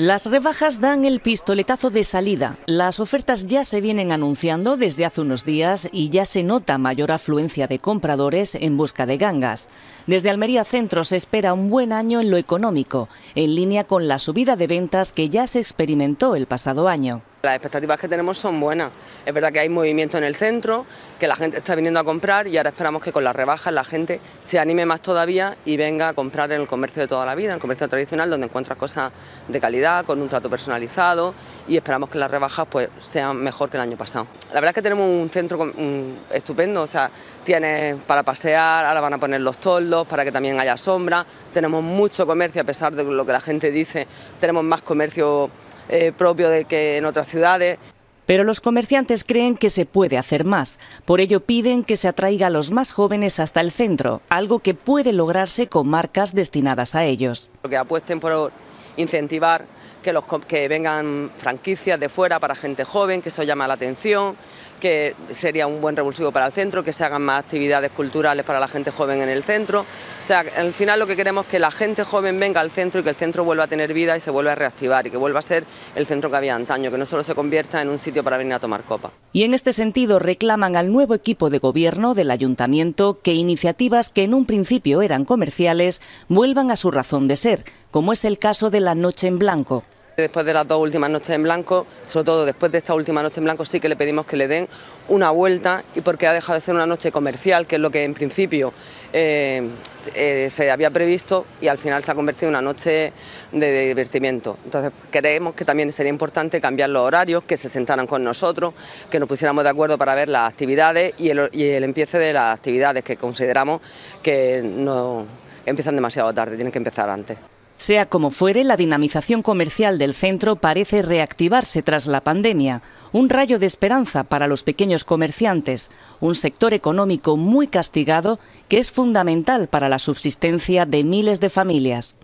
Las rebajas dan el pistoletazo de salida. Las ofertas ya se vienen anunciando desde hace unos días y ya se nota mayor afluencia de compradores en busca de gangas. Desde Almería Centro se espera un buen año en lo económico, en línea con la subida de ventas que ya se experimentó el pasado año las expectativas que tenemos son buenas. Es verdad que hay movimiento en el centro, que la gente está viniendo a comprar y ahora esperamos que con las rebajas la gente se anime más todavía y venga a comprar en el comercio de toda la vida, en el comercio tradicional donde encuentras cosas de calidad, con un trato personalizado y esperamos que las rebajas pues sean mejor que el año pasado. La verdad es que tenemos un centro estupendo, o sea, tiene para pasear, ahora van a poner los toldos para que también haya sombra, tenemos mucho comercio a pesar de lo que la gente dice, tenemos más comercio eh, propio de que en otras ciudades. Pero los comerciantes creen que se puede hacer más. Por ello piden que se atraiga a los más jóvenes hasta el centro, algo que puede lograrse con marcas destinadas a ellos. Que apuesten por incentivar que, los, que vengan franquicias de fuera para gente joven, que eso llama la atención, que sería un buen revulsivo para el centro, que se hagan más actividades culturales para la gente joven en el centro, sea, al final lo que queremos es que la gente joven venga al centro y que el centro vuelva a tener vida y se vuelva a reactivar y que vuelva a ser el centro que había antaño, que no solo se convierta en un sitio para venir a tomar copa. Y en este sentido reclaman al nuevo equipo de gobierno del ayuntamiento que iniciativas que en un principio eran comerciales vuelvan a su razón de ser, como es el caso de la Noche en Blanco. Después de las dos últimas noches en blanco, sobre todo después de esta última noche en blanco, sí que le pedimos que le den una vuelta y porque ha dejado de ser una noche comercial, que es lo que en principio eh, eh, se había previsto y al final se ha convertido en una noche de divertimiento. Entonces creemos que también sería importante cambiar los horarios, que se sentaran con nosotros, que nos pusiéramos de acuerdo para ver las actividades y el, y el empiece de las actividades que consideramos que no empiezan demasiado tarde, tienen que empezar antes. Sea como fuere, la dinamización comercial del centro parece reactivarse tras la pandemia, un rayo de esperanza para los pequeños comerciantes, un sector económico muy castigado que es fundamental para la subsistencia de miles de familias.